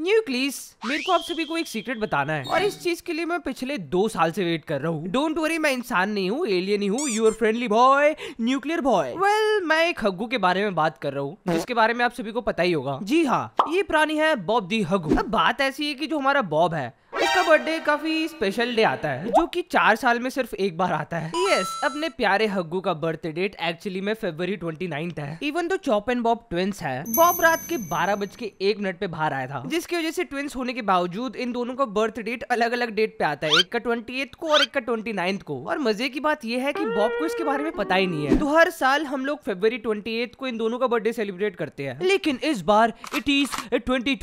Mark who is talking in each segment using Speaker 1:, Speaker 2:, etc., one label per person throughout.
Speaker 1: New please मेरे को आप सभी को एक सीक्रेट बताना है और इस चीज के लिए मैं पिछले दो साल से वेट कर रहा हूँ डोंट वरी मैं इंसान नहीं हूँ एलियन ही हूँ your friendly boy nuclear boy well मैं एक हग्गू के बारे में बात कर रहा हूँ जिसके बारे में आप सभी को पता ही होगा जी हाँ ये प्राणी है बॉब दी हग्गू अब बात ऐसी है की जो हमारा बॉब है इसका बर्थडे काफी स्पेशल डे आता है जो कि चार साल में सिर्फ एक बार आता है yes, अपने प्यारे हग्गू का बर्थडे डेट एक्चुअली में फेबर ट्वेंटी नाइन्थ है इवन तो चॉप एंड बॉब ट्विंस है बॉब रात के बारह बज के एक मिनट पे बाहर आया था जिसकी वजह से ट्विंस होने के बावजूद इन दोनों का बर्थ डेट अलग अलग डेट पे आता है एक का ट्वेंटी को और एक का ट्वेंटी को और मजे की बात यह है की बॉब को इसके बारे में पता ही नहीं है तो हर साल हम लोग फेबर ट्वेंटी को इन दोनों का बर्थडे सेलिब्रेट करते हैं लेकिन इस बार इट इज ट्वेंटी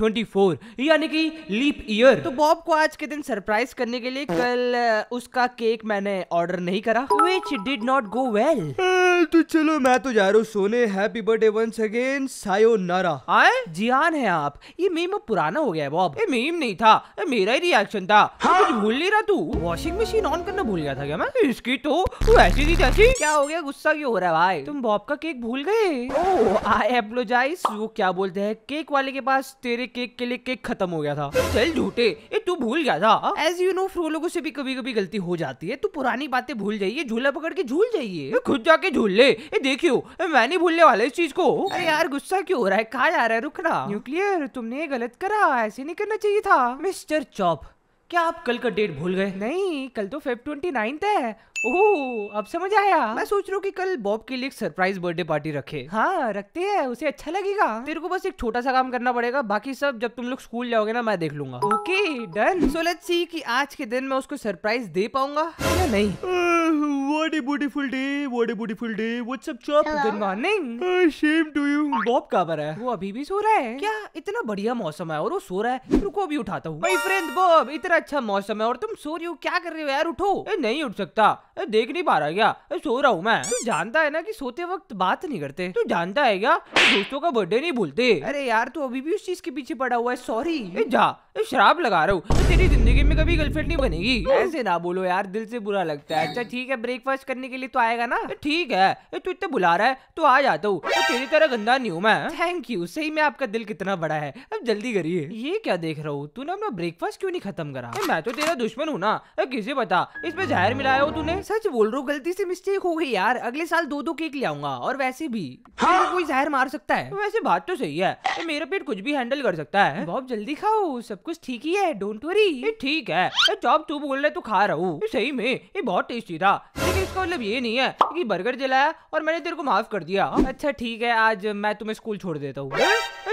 Speaker 1: यानी की लीप ईयर तो बॉब को आज के दिन सरप्राइज करने के लिए कल उसका केक मैंने ऑर्डर नहीं करा which did not go well तो चलो मैं तो जा रहा हूँ सोने हैप्पी बर्थडे वंस अगेन सायो नारा आए जियान है आप ये मीम अब पुराना हो गया है बॉब ये मीम नहीं था ये मेरा ही रिएक्शन था हाँ? कुछ भूल नहीं रहा तू वॉशिंग मशीन ऑन करना भूल गया था क्या मैं इसकी तो तू ऐसी थी चाची क्या हो गया गुस्सा क्यों हो रहा है भाई तुम बॉब का केक भूल गए ओ, वो क्या बोलते हैं केक वाले के पास तेरे केक के लिए केक खत्म हो गया था चल झूठे ये तू भूल गया था एज यू नो फ्रो लोगों से भी कभी कभी गलती हो जाती है तू पुरानी बातें भूल जाइए झूला पकड़ के झूल जाइए खुद जाके झूल ले देखियो मैं नहीं भूलने वाला इस चीज को अरे यार गुस्सा क्यों हो रहा है कहा जा रहा है रुकना न्यूक्लियर तुमने ये गलत करा ऐसे नहीं करना चाहिए था मिस्टर चौप क्या आप कल का डेट भूल गए नहीं कल तो फेब ट्वेंटी नाइन्थ है ओह अब समझ आया मैं सोच रहा हूँ कि कल बॉब के लिए एक सरप्राइज बर्थडे पार्टी रखे हाँ रखते हैं उसे अच्छा लगेगा तेरे को बस एक छोटा सा काम करना पड़ेगा बाकी सब जब तुम लोग स्कूल जाओगे ना मैं देख लूंगा okay done so let's see कि आज के दिन मैं उसको सरप्राइज दे पाऊंगा या नहीं What a beautiful day, what a beautiful day. What's up, chop? Good morning. Uh, shame to you. Bob कहाँ पर है? वो अभी भी सो रहा है क्या इतना बढ़िया मौसम है और वो सो रहा है रुको अभी उठाता हूँ माई फ्रेंड बॉब इतना अच्छा मौसम है और तुम सो रही हो क्या कर रहे हो यार उठो ए, नहीं उठ सकता देख नहीं पा रहा क्या सो रहा हूँ मैं तू जानता है ना कि सोते वक्त बात नहीं करते तू जानता है क्या दोस्तों का बर्थडे नहीं भूलते अरे यार तू अभी भी उस चीज के पीछे पड़ा हुआ है सॉरी जा शराब लगा रहा हूँ तो तेरी जिंदगी में कभी गर्लफ्रेंड नहीं बनेगी ऐसे ना बोलो यार दिल से बुरा लगता है अच्छा ठीक है ब्रेकफास्ट करने के लिए तो आएगा ना ठीक है तू इतना बुला रहा है तो आ जाता हूँ तो तेरी तरह गंदा नहीं हूँ मैं थैंक यू सही में आपका दिल कितना बड़ा है अब जल्दी करिए ये क्या देख रहा हूँ तूने अपना ब्रेकफास्ट क्यों नहीं खत्म करा मैं तो तेरा दुश्मन हूँ ना किसे पता इसमें जहर मिलाया हो तूने सच बोल रहा हूँ गलती से मिस्टेक हो गई यार अगले साल दो दो केक ले आऊंगा और वैसे भी हाँ? कोई जहर मार सकता है वैसे बात तो सही है तो मेरा पेट कुछ भी हैंडल कर सकता है बहुत जल्दी खाओ सब कुछ ठीक ही है डोंट वरी ठीक है जॉब तू बोल रहे तो खा रहा हूँ सही में ये बहुत टेस्टी था लेकिन इसका मतलब ये नहीं है कि बर्गर जलाया और मैंने तेरे को माफ कर दिया अच्छा ठीक है आज मैं तुम्हें स्कूल छोड़ देता हूँ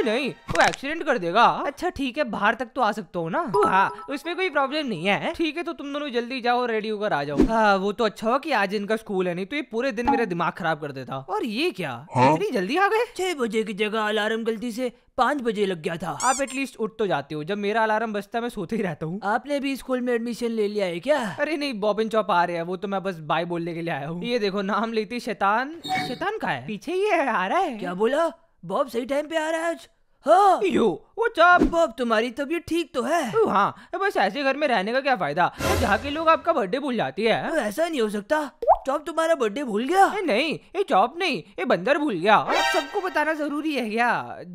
Speaker 1: नहीं वो एक्सीडेंट कर देगा अच्छा ठीक है बाहर तक तो आ सकता हूँ ना हाँ उसमें तो कोई प्रॉब्लम नहीं है ठीक है तो तुम दोनों जल्दी जाओ रेडी होकर आ जाओ हाँ वो तो तो अच्छा हुआ कि आज इनका स्कूल है नहीं तो ये पूरे दिन मेरा दिमाग खराब कर देता और ये क्या हाँ? इतनी जल्दी आ गए छह बजे की जगह अलार्म गलती से पाँच बजे लग गया था आप एटलीस्ट उठ तो जाते हो जब मेरा अलार्म बजता है मैं सोते ही रहता हूँ आपने भी स्कूल में एडमिशन ले लिया है क्या अरे नहीं बॉबिन चौप आ रहे हैं वो तो मैं बस बाय बोलने के लिए आया हूँ ये देखो नाम लेती शैतान शैतान का है पीछे ही है आ रहा है क्या बोला बॉब सही टाइम पे आ रहा है आज हाँ वो व्हाट्स तुम्हारी तबीयत ठीक तो है हाँ बस ऐसे घर में रहने का क्या फायदा जहाँ के लोग आपका बर्थडे भूल जाती है ऐसा नहीं हो सकता चॉप तुम्हारा बर्थडे भूल गया ए, नहीं ये चॉप नहीं ये बंदर भूल गया सबको बताना जरूरी है क्या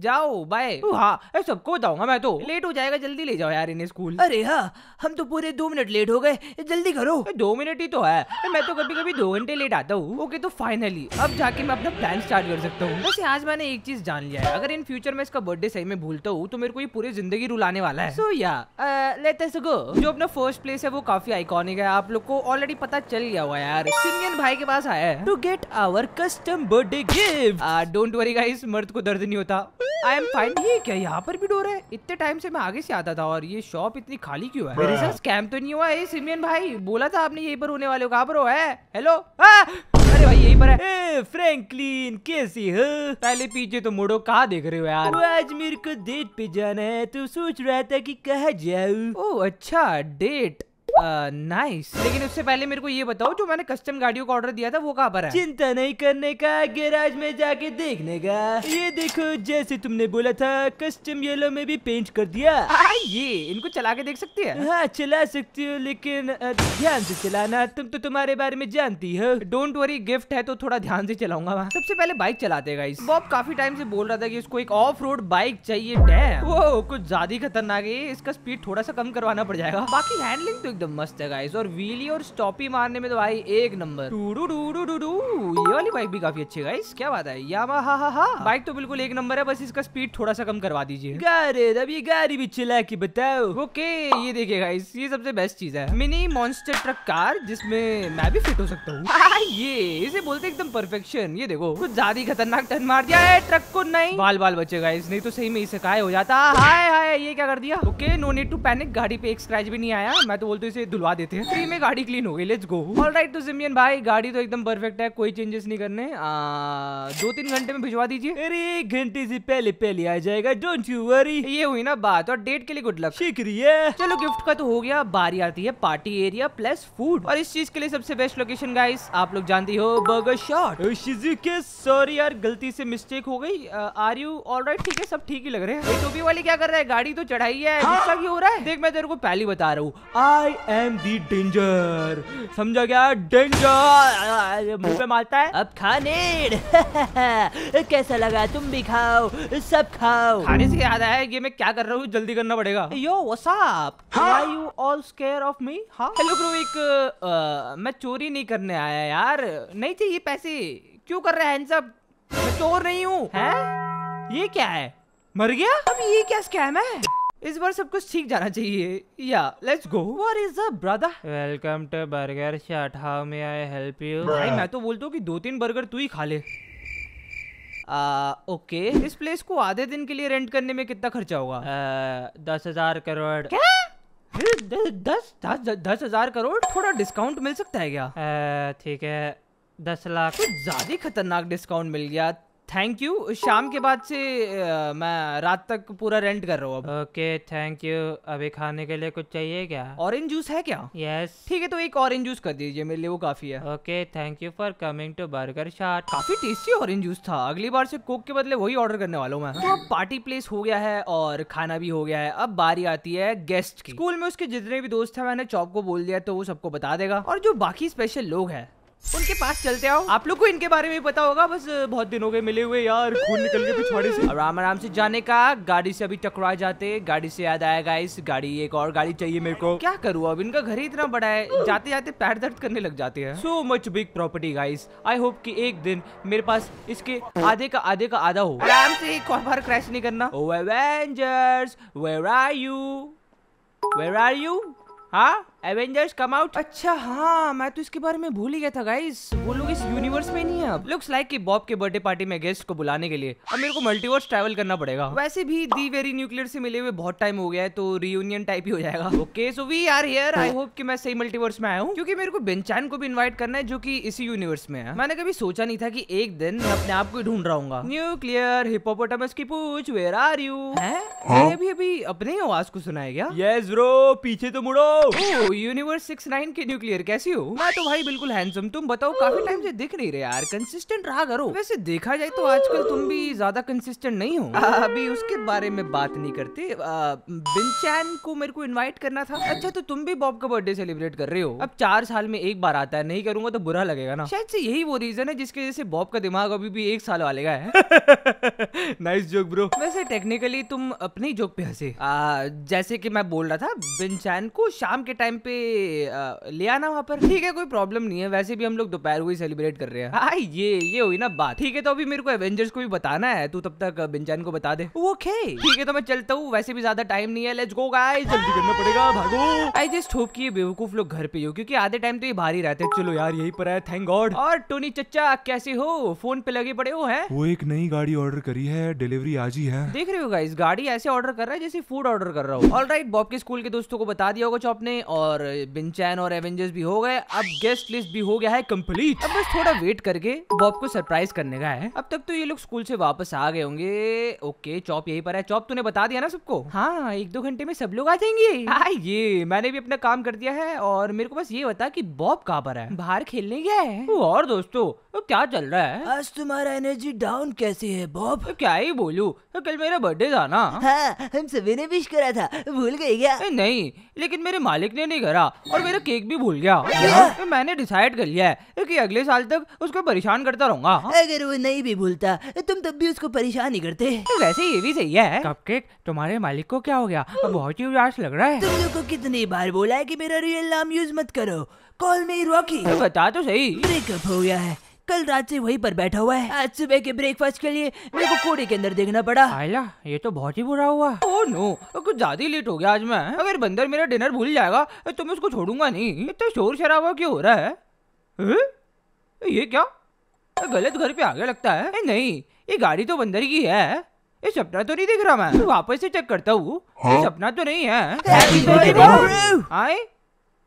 Speaker 1: जाओ बाय हाँ सबको बताऊंगा मैं तो लेट हो जाएगा जल्दी ले जाओ यार इन्हें स्कूल अरे हाँ हम तो पूरे दो मिनट लेट हो गए जल्दी करो दो मिनट ही तो है मैं तो कभी कभी दो घंटे लेट आता हूँ ओके तो फाइनली अब जाके मैं अपना प्लान स्टार्ट कर सकता हूँ वैसे आज मैंने एक चीज जान लिया है अगर इन फ्यूचर में इसका बर्थडे सही में भूलता हूँ तो मेरे को ये पूरी जिंदगी रुलाने वाला है सो या लेते जो अपना फर्स्ट प्लेस है वो काफी आइकॉनिक है आप लोग को ऑलरेडी पता चल गया हुआ यार इंडियन भाई के पास आया है to get our custom birthday gift don't worry guys मर्द को दर्द नहीं होता आई एम फाइन ये क्या यहाँ पर भी डोर है इतने टाइम से मैं आगे से आता था और ये शॉप इतनी खाली क्यों है मेरे साथ स्कैम तो नहीं हुआ है इंडियन भाई बोला था आपने यही पर होने वाले कहा पर हो है हेलो अरे भाई यही पर है फ्रैंकलिन कैसी हो पहले पीछे तो मुड़ो कहा देख रहे हो यार तो आज मेरे को डेट पे जाना है तो सोच रहा था कि कहा जाऊ ओ अच्छा डेट नाइस लेकिन उससे पहले मेरे को ये बताओ जो मैंने कस्टम गाड़ियों का ऑर्डर दिया था वो कहाँ पर है चिंता नहीं करने का गैराज में जाके देखने का ये देखो जैसे तुमने बोला था कस्टम येलो में भी पेंट कर दिया हाँ, ये इनको चला के देख सकती है हाँ चला सकती हो लेकिन ध्यान से चलाना तुम तो तुम्हारे बारे में जानती हो डोंट वरी गिफ्ट है तो थोड़ा ध्यान से चलाऊंगा सबसे पहले बाइक चला देगा इस बॉब काफी टाइम से बोल रहा था कि इसको एक ऑफ रोड बाइक चाहिए डैम वो कुछ ज्यादा ही खतरनाक है इसका स्पीड थोड़ा सा कम करवाना पड़ जाएगा बाकी हैंडलिंग तो एकदम एकदम मस्त है गाइस और व्हीली और स्टॉपी मारने में तो भाई एक नंबर ये वाली बाइक भी काफी अच्छी गाइस क्या बात है या हा हा हा बाइक तो बिल्कुल एक नंबर है बस इसका स्पीड थोड़ा सा कम करवा दीजिए गारे अब ये भी चिल्ला के बताओ ओके ये देखिए गाइस ये सबसे बेस्ट चीज है मिनी मॉन्स्टर ट्रक कार जिसमें मैं भी फिट हो सकता हूँ हाँ, ये इसे बोलते एकदम परफेक्शन ये देखो कुछ ज्यादा ही खतरनाक टर्न मार दिया है ट्रक को नहीं बाल बाल बचे गाइस नहीं तो सही में इसे काय हो जाता हाय हाय ये क्या कर दिया okay no need to panic गाड़ी पे एक स्क्रैच भी नहीं आया मैं तो बोलती से धुलवा देते हैं फ्री में गाड़ी क्लीन हो गई लेट्स गो ऑल राइट तो जिमियन भाई गाड़ी तो एकदम परफेक्ट है कोई चेंजेस नहीं करने आ, दो तीन घंटे में भिजवा दीजिए अरे एक घंटे से पहले पहले आ जाएगा डोंट यू वरी ये हुई ना बात और डेट के लिए गुड लक शुक्रिया चलो गिफ्ट का तो हो गया बारी आती है पार्टी एरिया प्लस फूड और इस चीज के लिए सबसे बेस्ट लोकेशन गाइस आप लोग जानती हो बर्गर शॉट शिजुके सॉरी यार गलती से मिस्टेक हो गई आर यू ऑल राइट ठीक है सब ठीक ही लग रहे हैं टोपी वाली क्या कर रहे हैं गाड़ी तो चढ़ाई है गुस्सा हाँ। क्यों हो रहा है देख मैं तेरे को पहली बता रहा हूँ आई एम दी डेंजर समझा गया डेंजर मुंह पे मारता है अब खाने कैसा लगा तुम भी खाओ सब खाओ खाने से याद आया ये मैं क्या कर रहा हूँ जल्दी करना पड़ेगा yo what's up why you all scared of me हाँ हेलो हाँ। ब्रो एक आ, मैं चोरी नहीं करने आया यार नहीं थी ये पैसे क्यों कर रहा है सब मैं चोर नहीं हूँ ये क्या है मर गया अब ये क्या स्कैम है इस बार सब कुछ ठीक जाना चाहिए या let's go what is up brother welcome to burger shot how may I help you भाई मैं तो बोलता हूँ कि दो तीन बर्गर तू ही खा ले आ, ओके इस प्लेस को आधे दिन के लिए रेंट करने में कितना खर्चा होगा आ, दस हजार करोड़ क्या दस दस दस, दस हजार करोड़ थोड़ा डिस्काउंट मिल सकता है क्या ठीक है दस लाख कुछ ज्यादा खतरनाक डिस्काउंट मिल गया थैंक यू शाम के बाद से आ, मैं रात तक पूरा रेंट कर रहा हूँ ओके थैंक यू अभी खाने के लिए कुछ चाहिए क्या ऑरेंज जूस है क्या यस yes. ठीक है तो एक ऑरेंज जूस कर दीजिए मेरे लिए वो काफी है okay thank you for coming to burger shot काफी टेस्टी ऑरेंज जूस था अगली बार से कोक के बदले वही ऑर्डर करने वाला हूँ मैं तो पार्टी प्लेस हो गया है और खाना भी हो गया है अब बारी आती है गेस्ट की स्कूल में उसके जितने भी दोस्त है मैंने चौक को बोल दिया तो वो सबको बता देगा और जो बाकी स्पेशल लोग है उनके पास चलते आओ आप लोग को इनके बारे में पता होगा बस बहुत दिन हो गए मिले हुए यार खून निकल गया पिछवाड़े से आराम आराम से जाने का गाड़ी से अभी टकरा जाते गाड़ी से याद आया गाइस गाड़ी एक और गाड़ी चाहिए मेरे को क्या करूँ अब इनका घर ही इतना बड़ा है जाते जाते पैर दर्द करने लग जाते हैं so much big property guys I hope की एक दिन मेरे पास इसके आधे का आधे का आधा हो आराम से एक और बार क्रैश नहीं करना where are you where are you हाँ एवेंजर्स कम आउट अच्छा हाँ मैं तो इसके बारे में भूल ही गया था गाइस वो लोग इस यूनिवर्स में नहीं है अब लुक्स लाइक कि बॉब के बर्थडे पार्टी में गेस्ट को बुलाने के लिए अब मेरे को मल्टीवर्स ट्रैवल करना पड़ेगा वैसे भी दी वेरी न्यूक्लियर से मिले हुए बहुत टाइम हो गया है तो रियूनियन टाइप ही हो जाएगा okay so we are here I hope कि मैं सही मल्टीवर्स में आया हूँ क्योंकि मेरे को बेंचान को भी इन्वाइट करना है जो की इसी यूनिवर्स में है मैंने कभी सोचा नहीं था की एक दिन मैं अपने आप को ढूंढ रहा हूँ न्यूक्लियर हिपोपोटामस की पूछ वेर आर यू अभी अभी अपने आवाज को सुनाया गया ये पीछे तो मुड़ो oh, यूनिवर्स सिक्स नाइन के न्यूक्लियर कैसी हो मैं तो भाई बिल्कुल हैंडसम तुम बताओ काफी टाइम से दिख नहीं रहे यार कंसिस्टेंट रहा करो वैसे देखा जाए तो आजकल तुम भी ज्यादा कंसिस्टेंट नहीं हो अभी उसके बारे में बात नहीं करते बिनचैन को मेरे को इन्वाइट करना था अच्छा तो तुम भी बॉब का बर्थडे सेलिब्रेट कर रहे हो अब चार साल में एक बार आता है नहीं करूंगा तो बुरा लगेगा ना शायद से यही वो रीजन है जिसकी वजह से बॉब का दिमाग अभी भी एक साल वाले का है नाइस जोक ब्रो वैसे टेक्निकली तुम अपनी जोक पे हंसे जैसे की मैं बोल रहा था बिनचैन को शाम के टाइम टाइम पे आ, ले आना वहाँ पर ठीक है कोई प्रॉब्लम नहीं है वैसे भी हम लोग दोपहर को ही सेलिब्रेट कर रहे हैं हाँ ये ये हुई ना बात ठीक है तो अभी मेरे को एवेंजर्स को भी बताना है तू तब तक बिंजान को बता दे ओके ठीक है तो मैं चलता हूँ वैसे भी ज्यादा टाइम नहीं है लेट्स गो गाइस जल्दी करना पड़ेगा भागो आई जस्ट होप कि ये बेवकूफ लोग घर पे हो क्योंकि आधे टाइम तो ये बाहर ही रहते हैं चलो यार यही पर है थैंक गॉड और टोनी चचा कैसे हो फोन पे लगे पड़े हो है वो एक नई गाड़ी ऑर्डर करी है डिलीवरी आज ही है देख रहे हो गाइस गाड़ी ऐसे ऑर्डर कर रहा है जैसे फूड ऑर्डर कर रहा हूँ ऑल राइट बॉब के स्कूल के दोस्तों को बता दिया होगा चौपने और और बिनचैन और एवेंजर्स भी हो गए अब गेस्ट लिस्ट भी हो गया है कंप्लीट अब बस थोड़ा वेट करके बॉब को सरप्राइज करने का है अब तक तो ये लोग स्कूल से वापस आ गए होंगे ओके चॉप यही पर है चॉप तूने बता दिया ना सबको हाँ एक दो घंटे में सब लोग आ जाएंगे हाँ ये मैंने भी अपना काम कर दिया है और मेरे को बस ये बता की बॉब कहाँ पर है बाहर खेलने गया है और दोस्तों तो क्या चल रहा है आज तुम्हारा एनर्जी डाउन कैसे है बॉब क्या ही बोलू कल मेरा बर्थडे था ना हाँ, हम सभी ने विश करा था भूल गई क्या नहीं लेकिन मेरे मालिक ने नहीं नहीं करा और मेरा केक भी भूल गया तो मैंने डिसाइड कर लिया है कि अगले साल तक उसको परेशान करता रहूंगा अगर वो नहीं भी भूलता तुम तब भी उसको परेशान ही करते तो वैसे ये भी सही है कपकेक तुम्हारे मालिक को क्या हो गया बहुत ही उदास लग रहा है तुम लोग को कितनी बार बोला है की मेरा रियल नाम यूज मत करो कॉल में रॉकी बता तो सही ब्रेकअप हो गया है कल रात से वहीं पर बैठा हुआ है आज सुबह के ब्रेकफास्ट के लिए मेरे को कूड़े के अंदर देखना पड़ा आयला ये तो बहुत ही बुरा हुआ ओ नो कुछ ज्यादा ही लेट हो गया आज मैं अगर बंदर मेरा डिनर भूल जाएगा तो मैं उसको छोड़ूंगा नहीं इतना शोर शराबा क्यों हो रहा है ए? ये क्या गलत घर पे आगे लगता है ए, नहीं ये गाड़ी तो बंदर की है ये सपना तो नहीं दिख रहा मैं वापस से चेक करता हूँ हाँ? सपना तो नहीं है हाँ? आए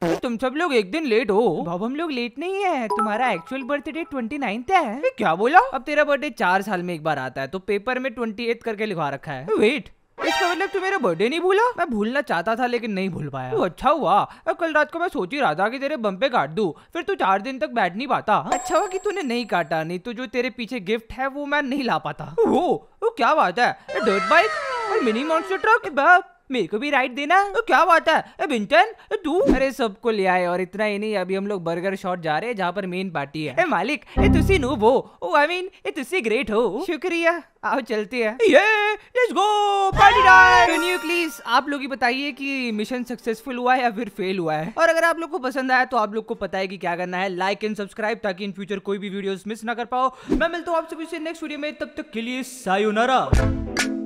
Speaker 1: तुम सब लोग एक दिन लेट हो बाबू हम लोग लेट नहीं है तुम्हारा एक्चुअल बर्थडे ट्वेंटी नाइन्थ है क्या बोला अब तेरा बर्थडे चार साल में एक बार आता है तो पेपर में ट्वेंटी एथ करके लिखवा रखा है वेट इसका मतलब तू मेरा बर्थडे नहीं भूला मैं भूलना चाहता था लेकिन नहीं भूल पाया तो अच्छा हुआ कल रात को मैं सोच ही रहा था कि तेरे बम पे काट दूं फिर तू चार दिन तक बैठ नहीं पाता अच्छा हुआ कि तूने नहीं काटा नहीं तो जो तेरे पीछे गिफ्ट है वो मैं नहीं ला पाता वो, वो क्या बात है डर्ट बाइक और मिनी मॉन्स्टर ट्रक मेरे को भी राइट देना तो क्या बात है ए बिंटन तू अरे सबको ले आए और इतना ही नहीं अभी हम लोग बर्गर शॉट जा रहे हैं जहाँ पर मेन पार्टी है ए, मालिक ए तुसी नूब हो ओ आई मीन ए तुसी ग्रेट हो शुक्रिया आओ चलते हैं ये let's go party time please आप लोग ही बताइए कि मिशन सक्सेसफुल हुआ है या फिर फेल हुआ है और अगर आप लोग को पसंद आया तो आप लोग को पता है कि क्या करना है लाइक एंड सब्सक्राइब ताकि इन फ्यूचर कोई भी वीडियोस मिस ना कर पाओ मैं मिलता हूँ आप सभी से नेक्स्ट वीडियो में तब तक के लिए सायोनारा